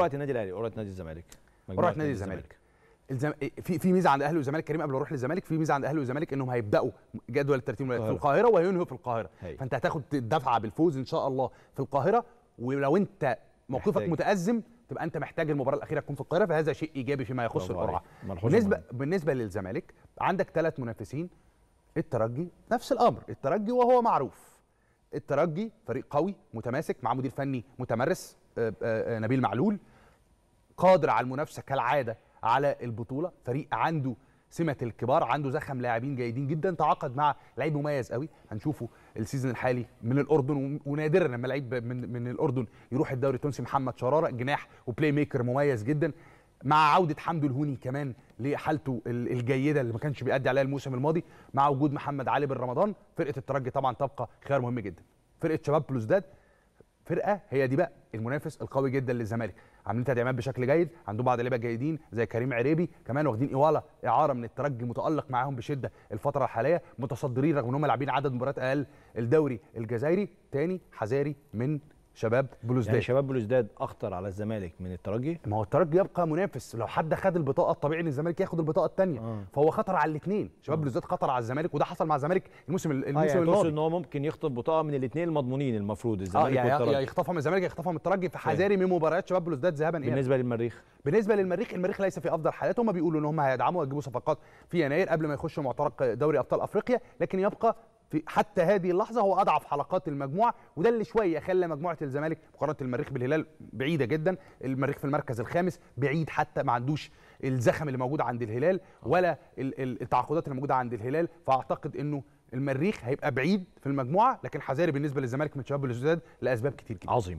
قرأت النادي الاهلي قرأت نادي الزمالك قرأت نادي الزمالك الزم... إيه، في في ميزه عند الاهلي والزمالك كريم قبل ما اروح للزمالك في ميزه عند الاهلي والزمالك انهم هيبداوا جدول الترتيب في القاهره وهينهوا في القاهره هي. فانت هتاخد الدفعه بالفوز ان شاء الله في القاهره ولو انت موقفك محتاج. متازم تبقى انت محتاج المباراه الاخيره تكون في القاهره فهذا شيء ايجابي فيما يخص القرعه بالنسبه مهم. بالنسبه للزمالك عندك ثلاث منافسين الترجي نفس الامر الترجي وهو معروف الترجي فريق قوي متماسك مع مدير فني متمرس آه، آه، نبيل معلول قادر على المنافسه كالعاده على البطوله فريق عنده سمه الكبار عنده زخم لاعبين جيدين جدا تعاقد مع لعيب مميز قوي هنشوفه السيزون الحالي من الاردن ونادرا لما لعيب من من الاردن يروح الدوري التونسي محمد شراره جناح وبلاي ميكر مميز جدا مع عوده حمد الهوني كمان لحالته الجيده اللي ما كانش بيأدي عليها الموسم الماضي مع وجود محمد علي بن رمضان فرقه الترجي طبعا تبقى خيار مهم جدا فرقه شباب بلوزداد فرقه هي دي بقى المنافس القوي جدا للزمالك عاملين تدعيمات بشكل جيد عندهم بعض اللعيبه الجيدين زي كريم عريبي كمان واخدين ايوالا اعاره من الترجي متالق معاهم بشده الفتره الحاليه متصدرين رغم انهم لاعبين عدد مباريات اقل الدوري الجزائري تاني حذاري من شباب بلوزداد يعني شباب بلوزداد اخطر على الزمالك من الترجي ما هو الترجي يبقى منافس لو حد خد البطاقه الطبيعي ان الزمالك ياخد البطاقه الثانيه آه. فهو خطر على الاثنين شباب آه. بلوزداد خطر على الزمالك وده حصل مع الزمالك الموسم الموسم آه يعني الماضي ان هو ممكن يخطف بطاقه من الاثنين المضمونين المفروض آه، الزمالك آه يعني والترجي يعني يخطفها من الزمالك يخطفها من الترجي فحذاري من مباريات شباب بلوزداد ذهابا إيه؟ بالنسبه للمريخ بالنسبه للمريخ المريخ ليس في افضل حالاته هم بيقولوا ان هم هيدعموا ويجيبوا صفقات في يناير قبل ما يخشوا معترك دوري ابطال افريقيا لكن يبقى في حتى هذه اللحظه هو اضعف حلقات المجموعه وده اللي شويه خلى مجموعه الزمالك مقارنه المريخ بالهلال بعيده جدا المريخ في المركز الخامس بعيد حتى ما عندوش الزخم اللي موجود عند الهلال ولا التعاقدات اللي موجوده عند الهلال فاعتقد انه المريخ هيبقى بعيد في المجموعه لكن حذاري بالنسبه للزمالك من شباب الجداد لاسباب كتير جدا عظيم